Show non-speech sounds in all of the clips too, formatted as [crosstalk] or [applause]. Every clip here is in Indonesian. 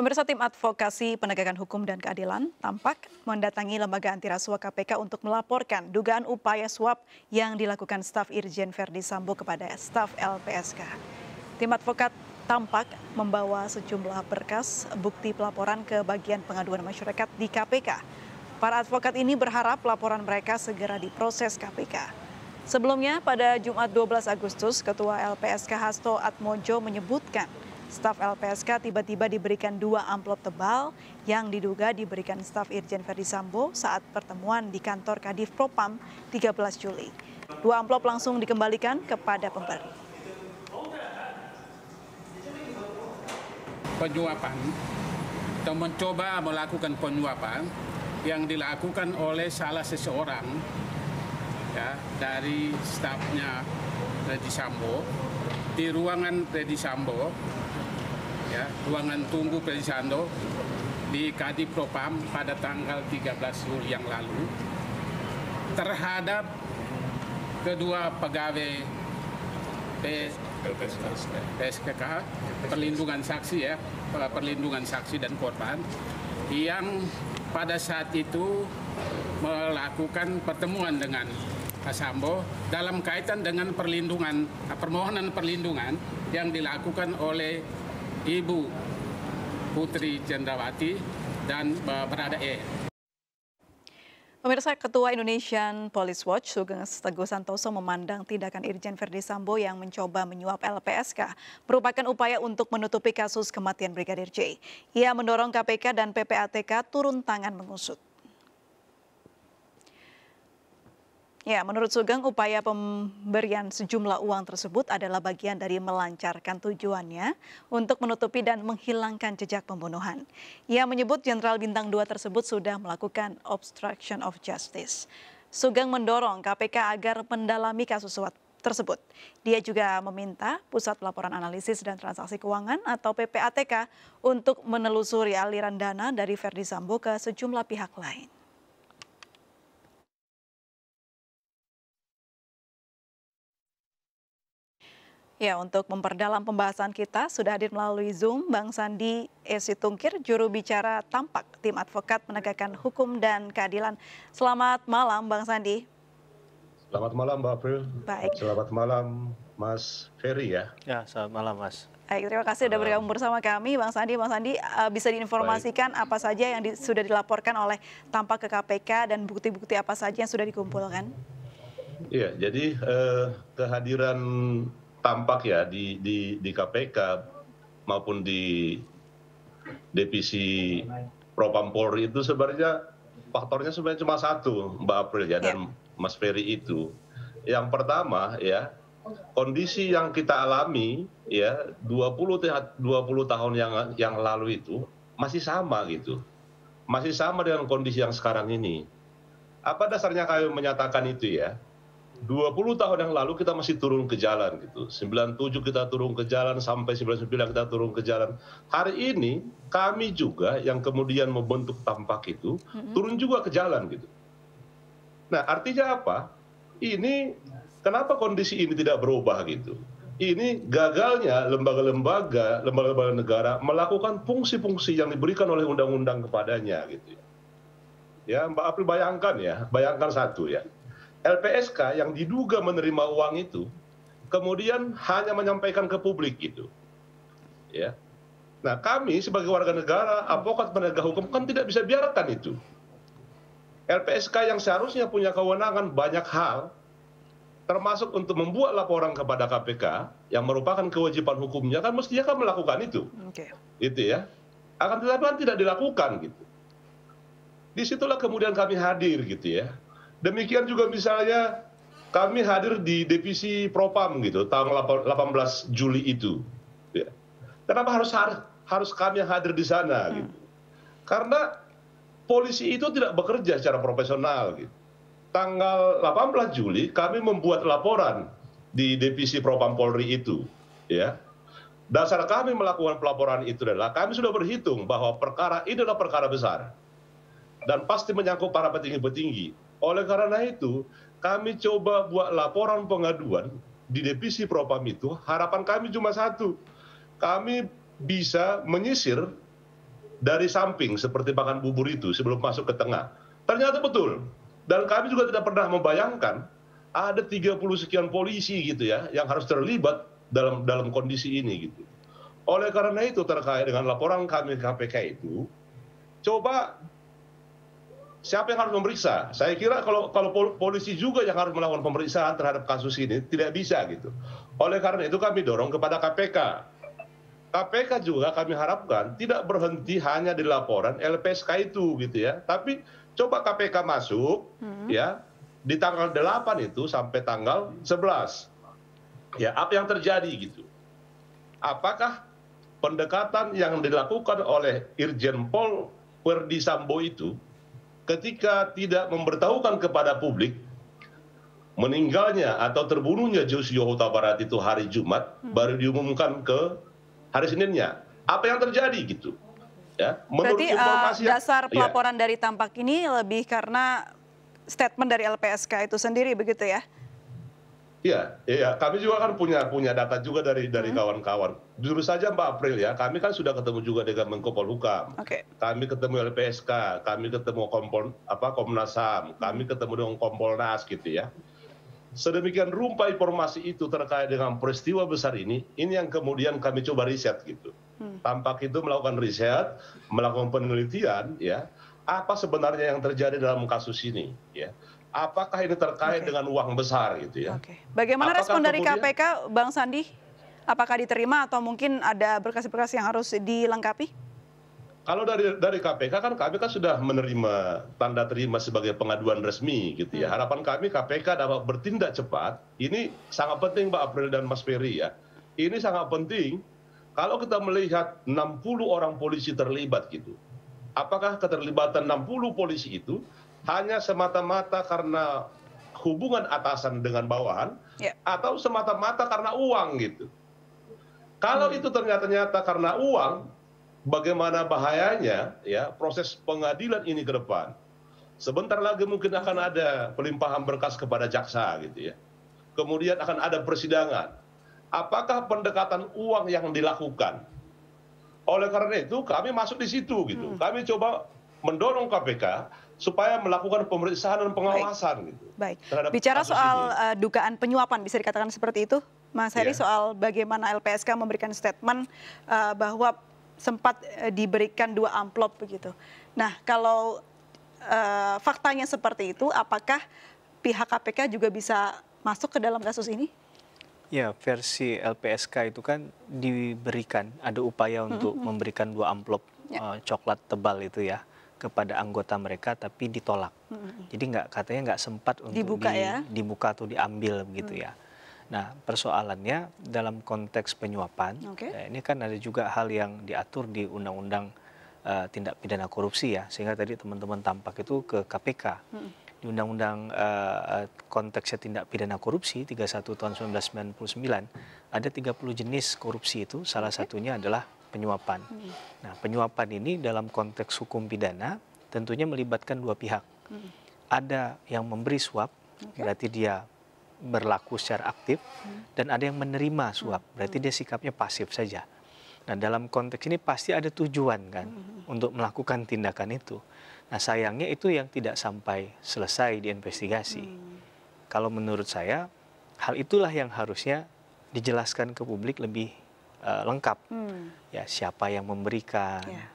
Pemirsa tim advokasi penegakan hukum dan keadilan tampak mendatangi lembaga anti rasuah KPK untuk melaporkan dugaan upaya suap yang dilakukan staf Irjen Verdi Sambo kepada staf LPSK. Tim advokat tampak membawa sejumlah berkas bukti pelaporan ke bagian pengaduan masyarakat di KPK. Para advokat ini berharap laporan mereka segera diproses KPK. Sebelumnya, pada Jumat 12 Agustus, Ketua LPSK Hasto Atmojo menyebutkan Staf LPSK tiba-tiba diberikan dua amplop tebal yang diduga diberikan staf Irjen Ferdi Sambo saat pertemuan di kantor Kadif Propam 13 Juli. Dua amplop langsung dikembalikan kepada pemberi. Penyuapan atau mencoba melakukan penyuapan yang dilakukan oleh salah seseorang ya, dari stafnya Redi Sambo di ruangan Redi Sambo ya, ruangan tunggu Pelisando di Kadi Propam pada tanggal 13 Juli yang lalu terhadap kedua pegawai P, PSKK perlindungan saksi ya eh, perlindungan saksi dan korban yang pada saat itu melakukan pertemuan dengan Sambo dalam kaitan dengan perlindungan permohonan perlindungan yang dilakukan oleh Ibu Putri Cendrawati dan eh, Berada E. Pemirsa Ketua Indonesian Police Watch Sugeng Teguh Santoso memandang tindakan Irjen Verdi Sambo yang mencoba menyuap LPSK merupakan upaya untuk menutupi kasus kematian Brigadir J. Ia mendorong KPK dan PPATK turun tangan mengusut. Ya, menurut Sugeng, upaya pemberian sejumlah uang tersebut adalah bagian dari melancarkan tujuannya untuk menutupi dan menghilangkan jejak pembunuhan. Ia menyebut Jenderal Bintang 2 tersebut sudah melakukan obstruction of justice. Sugeng mendorong KPK agar mendalami kasus suap tersebut. Dia juga meminta Pusat Pelaporan Analisis dan Transaksi Keuangan atau PPATK untuk menelusuri aliran dana dari Ferdi Sambo ke sejumlah pihak lain. Ya, untuk memperdalam pembahasan kita sudah hadir melalui Zoom Bang Sandi Esi Tungkir juru bicara Tampak, tim advokat penegakan hukum dan keadilan. Selamat malam Bang Sandi. Selamat malam Mbak April. Baik. Selamat malam Mas Ferry ya. Ya, selamat malam Mas. Baik, terima kasih sudah bergabung bersama kami Bang Sandi. Bang Sandi eh, bisa diinformasikan Baik. apa saja yang di, sudah dilaporkan oleh Tampak ke KPK dan bukti-bukti apa saja yang sudah dikumpulkan? Iya, jadi eh, kehadiran tampak ya di di di kpk maupun di divisi propam polri itu sebenarnya faktornya sebenarnya cuma satu mbak April ya dan iya. mas ferry itu yang pertama ya kondisi yang kita alami ya 20 20 tahun yang yang lalu itu masih sama gitu. Masih sama dengan kondisi yang sekarang ini. Apa dasarnya kami menyatakan itu ya? 20 tahun yang lalu kita masih turun ke jalan gitu. 97 kita turun ke jalan sampai 99 kita turun ke jalan. Hari ini kami juga yang kemudian membentuk tampak itu mm-hmm. turun juga ke jalan gitu. Nah, artinya apa? Ini kenapa kondisi ini tidak berubah gitu? Ini gagalnya lembaga-lembaga, lembaga-lembaga negara melakukan fungsi-fungsi yang diberikan oleh undang-undang kepadanya gitu ya. Ya, Mbak April bayangkan ya, bayangkan satu ya lpsk yang diduga menerima uang itu kemudian hanya menyampaikan ke publik itu, ya nah kami sebagai warga negara advokat penegak hukum kan tidak bisa biarkan itu LPSK yang seharusnya punya kewenangan banyak hal termasuk untuk membuat laporan kepada KPK yang merupakan kewajiban hukumnya kan mestinya kan melakukan itu, okay. itu ya. Akan tetapi kan tidak dilakukan gitu. Disitulah kemudian kami hadir gitu ya. Demikian juga misalnya kami hadir di divisi Propam gitu tanggal 18 Juli itu. Ya. Kenapa harus harus kami yang hadir di sana hmm. gitu? Karena polisi itu tidak bekerja secara profesional gitu. Tanggal 18 Juli kami membuat laporan di divisi Propam Polri itu, ya. Dasar kami melakukan pelaporan itu adalah kami sudah berhitung bahwa perkara ini adalah perkara besar dan pasti menyangkut para petinggi-petinggi oleh karena itu kami coba buat laporan pengaduan di divisi propam itu harapan kami cuma satu kami bisa menyisir dari samping seperti makan bubur itu sebelum masuk ke tengah ternyata betul dan kami juga tidak pernah membayangkan ada 30 sekian polisi gitu ya yang harus terlibat dalam dalam kondisi ini gitu oleh karena itu terkait dengan laporan kami KPK itu coba siapa yang harus memeriksa? Saya kira kalau kalau polisi juga yang harus melakukan pemeriksaan terhadap kasus ini tidak bisa gitu. Oleh karena itu kami dorong kepada KPK. KPK juga kami harapkan tidak berhenti hanya di laporan LPSK itu gitu ya. Tapi coba KPK masuk hmm. ya di tanggal 8 itu sampai tanggal 11. Ya, apa yang terjadi gitu. Apakah pendekatan yang dilakukan oleh Irjen Pol Perdi Sambo itu ketika tidak memberitahukan kepada publik meninggalnya atau terbunuhnya Joshua Huta Barat itu hari Jumat hmm. baru diumumkan ke hari Seninnya. Apa yang terjadi gitu? Ya, menurut Berarti uh, dasar ya, pelaporan ya. dari Tampak ini lebih karena statement dari LPSK itu sendiri begitu ya? Iya, iya. Kami juga kan punya punya data juga dari dari hmm. kawan-kawan. Hmm. saja Mbak April ya. Kami kan sudah ketemu juga dengan Menko Polhukam. Okay. Kami ketemu LPSK, kami ketemu Kompol apa Komnas HAM, kami hmm. ketemu dengan Kompolnas gitu ya. Sedemikian rupa informasi itu terkait dengan peristiwa besar ini, ini yang kemudian kami coba riset gitu. Hmm. Tampak itu melakukan riset, melakukan penelitian ya, apa sebenarnya yang terjadi dalam kasus ini ya apakah ini terkait okay. dengan uang besar gitu ya. Okay. Bagaimana apakah respon dari kemudian, KPK, Bang Sandi? Apakah diterima atau mungkin ada berkas-berkas yang harus dilengkapi? Kalau dari dari KPK kan KPK kan sudah menerima tanda terima sebagai pengaduan resmi gitu ya. Hmm. Harapan kami KPK dapat bertindak cepat. Ini sangat penting Pak April dan Mas Ferry ya. Ini sangat penting kalau kita melihat 60 orang polisi terlibat gitu. Apakah keterlibatan 60 polisi itu hanya semata mata karena hubungan atasan dengan bawahan ya. atau semata mata karena uang gitu. Kalau hmm. itu ternyata nyata karena uang, bagaimana bahayanya ya proses pengadilan ini ke depan. Sebentar lagi mungkin akan hmm. ada pelimpahan berkas kepada jaksa gitu ya. Kemudian akan ada persidangan. Apakah pendekatan uang yang dilakukan? Oleh karena itu kami masuk di situ gitu. Hmm. Kami coba mendorong KPK supaya melakukan pemeriksaan dan pengawasan Baik. gitu. Baik. Bicara soal eh, dugaan penyuapan bisa dikatakan seperti itu, Mas Heri yeah. soal bagaimana LPSK memberikan statement uh, bahwa sempat uh, diberikan dua amplop begitu. Nah, kalau uh, faktanya seperti itu, apakah pihak KPK juga bisa masuk ke dalam kasus ini? Ya, versi LPSK itu kan diberikan ada upaya untuk mm -hmm. memberikan dua amplop yeah. Ya. uh, coklat tebal itu ya kepada anggota mereka tapi ditolak. Hmm. Jadi nggak katanya nggak sempat untuk dibuka, di, ya? dibuka atau diambil mm. begitu hmm. ya. Nah persoalannya dalam konteks penyuapan, okay. ya, ini kan ada juga hal yang diatur di undang-undang uh, tindak pidana korupsi ya, sehingga tadi teman-teman tampak itu ke KPK. Hmm. Di undang-undang uh, konteksnya tindak pidana korupsi 31 tahun 1999 ada 30 jenis korupsi itu salah okay. satunya adalah penyuapan. Hmm. Nah, penyuapan ini dalam konteks hukum pidana tentunya melibatkan dua pihak. Hmm. Ada yang memberi suap, okay. berarti dia berlaku secara aktif, hmm. dan ada yang menerima hmm. suap, hmm. berarti dia sikapnya pasif saja. Nah, dalam konteks ini pasti ada tujuan kan hmm. hmm, hmm. untuk melakukan tindakan itu. Nah, sayangnya itu yang tidak sampai selesai diinvestigasi. Hmm. Kalau menurut saya, hal itulah yang harusnya dijelaskan ke publik lebih uh, lengkap. Hmm. Ya siapa yang memberikan, ya.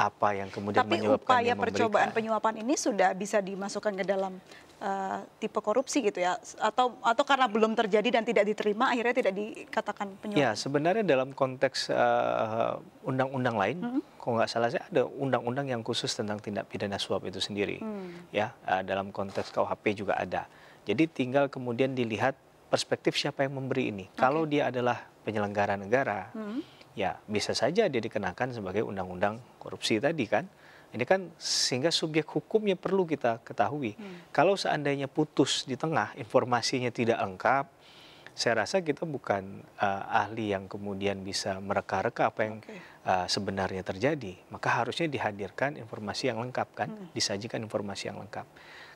apa yang kemudian Tapi upaya yang percobaan penyuapan ini sudah bisa dimasukkan ke dalam uh, tipe korupsi gitu ya? Atau atau karena belum terjadi dan tidak diterima akhirnya tidak dikatakan penyuapan? Ya sebenarnya dalam konteks eh, undang-undang uh, lain, hmm. kalau nggak salah saya ada undang-undang yang khusus tentang tindak pidana suap itu sendiri. Hmm. Ya uh, dalam konteks KUHP juga ada. Jadi tinggal kemudian dilihat perspektif siapa yang memberi ini. Okay. Kalau dia adalah penyelenggara negara, hmm. ya bisa saja dia dikenakan sebagai undang-undang korupsi tadi kan. Ini kan sehingga subjek hukumnya perlu kita ketahui. Hmm. Kalau seandainya putus di tengah, informasinya tidak lengkap, saya rasa kita bukan uh, ahli yang kemudian bisa mereka-reka apa yang okay. uh, eh, sebenarnya terjadi. Maka harusnya dihadirkan informasi yang lengkap kan, hmm. disajikan informasi yang lengkap.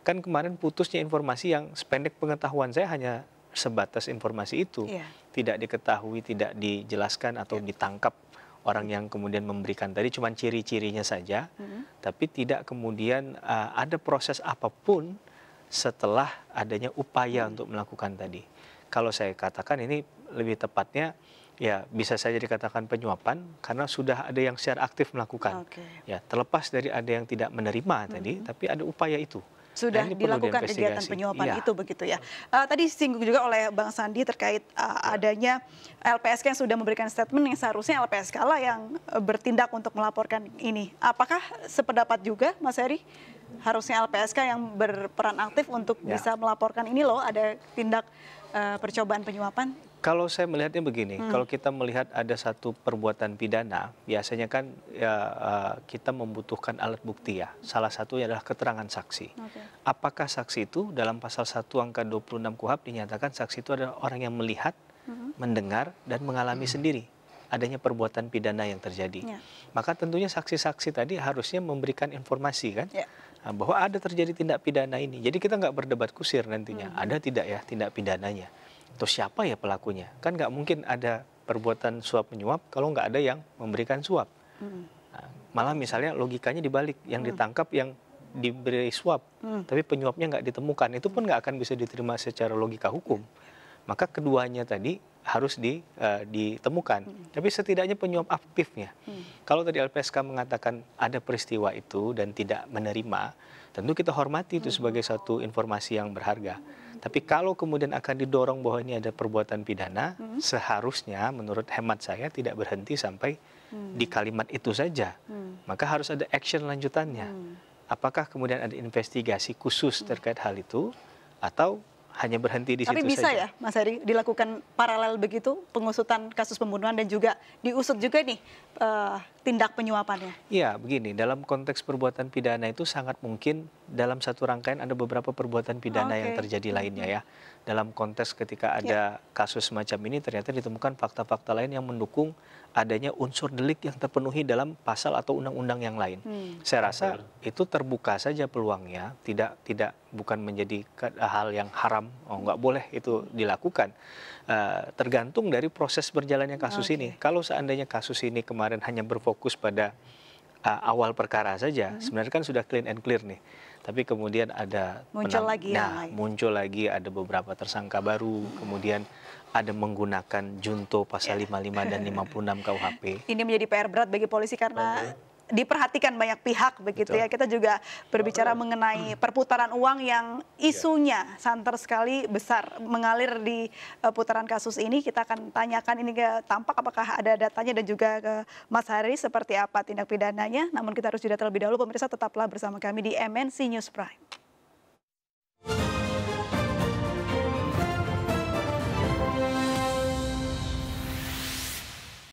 Kan kemarin putusnya informasi yang sependek pengetahuan saya hanya sebatas informasi itu yeah. tidak diketahui, tidak dijelaskan atau yeah. ditangkap orang yang kemudian memberikan tadi cuma ciri-cirinya saja, mm-hmm. tapi tidak kemudian uh, ada proses apapun setelah adanya upaya mm-hmm. untuk melakukan tadi. Kalau saya katakan ini lebih tepatnya ya bisa saja dikatakan penyuapan karena sudah ada yang secara aktif melakukan okay. ya terlepas dari ada yang tidak menerima mm -hmm. tadi tapi ada upaya itu Nah, sudah nah, dilakukan kegiatan penyuapan ya. itu begitu ya. Uh, tadi singgung juga oleh Bang Sandi terkait uh, adanya LPSK yang sudah memberikan statement yang seharusnya LPSK lah yang eh, bertindak untuk melaporkan ini. Apakah sependapat juga Mas Heri? Harusnya LPSK yang berperan aktif untuk ya. bisa melaporkan ini loh ada tindak uh, percobaan penyuapan. Kalau saya melihatnya begini, hmm. kalau kita melihat ada satu perbuatan pidana, biasanya kan ya, eh, kita membutuhkan alat bukti ya. Salah satunya adalah keterangan saksi. Okay. Apakah saksi itu dalam pasal 1 angka 26 Kuhap dinyatakan saksi itu adalah orang yang melihat, hmm. mendengar dan mengalami hmm. sendiri adanya perbuatan pidana yang terjadi. Yeah. Maka tentunya saksi-saksi tadi harusnya memberikan informasi kan. Yeah ya. bahwa ada terjadi tindak pidana ini. Jadi kita nggak berdebat kusir nantinya. Hmm. Ada tidak ya tindak pidananya? Terus siapa ya pelakunya? Kan nggak mungkin ada perbuatan suap menyuap kalau nggak ada yang memberikan suap. Hmm. Nah, malah misalnya logikanya dibalik, yang hmm. ditangkap yang diberi suap, hmm. tapi penyuapnya nggak ditemukan, itu pun nggak akan bisa diterima secara logika hukum. Maka keduanya tadi harus di, uh, ditemukan. Hmm. Tapi setidaknya penyuap aktifnya. Hmm. Kalau tadi LPSK mengatakan ada peristiwa itu dan tidak menerima, tentu kita hormati itu hmm. sebagai satu informasi yang berharga. Tapi kalau kemudian akan didorong bahwa ini ada perbuatan pidana, hmm. seharusnya menurut hemat saya tidak berhenti sampai hmm. di kalimat itu saja. Hmm. Maka harus ada action lanjutannya. Hmm. Apakah kemudian ada investigasi khusus hmm. terkait hal itu atau hanya berhenti di Tapi situ bisa ya, Mas Heri, dilakukan paralel begitu pengusutan kasus pembunuhan dan juga diusut juga nih uh, tindak penyuapannya? Iya, begini, dalam konteks perbuatan pidana itu sangat mungkin dalam satu rangkaian ada beberapa perbuatan pidana okay. yang terjadi lainnya mhm. ya. Dalam konteks ketika iya. ada ya. kasus semacam ini ternyata ditemukan fakta-fakta lain yang mendukung adanya unsur delik yang terpenuhi dalam pasal atau undang-undang yang lain. Hmm. Saya rasa itu terbuka saja peluangnya, tidak tidak bukan menjadi hal yang haram, oh nggak boleh itu dilakukan. Uh, tergantung dari proses berjalannya kasus okay. ini. Kalau seandainya kasus ini kemarin hanya berfokus fokus pada uh, awal perkara saja. Hmm. Sebenarnya kan sudah clean and clear nih. Tapi kemudian ada muncul lagi nah, yang muncul lagi ada beberapa tersangka baru, hmm. kemudian ada menggunakan junto pasal yeah. 55 dan 56 KUHP. Ini menjadi PR berat bagi polisi karena diperhatikan banyak pihak begitu ya. Kita juga berbicara mengenai [clears throat] perputaran uang yang ya. isunya yeah. santer sekali besar mengalir di eh, putaran kasus ini. Kita akan tanyakan ini ke tampak apakah ada datanya dan juga ke Mas Hari seperti apa tindak pidananya. Namun kita harus jeda terlebih dahulu pemirsa tetaplah bersama kami di MNC News Prime.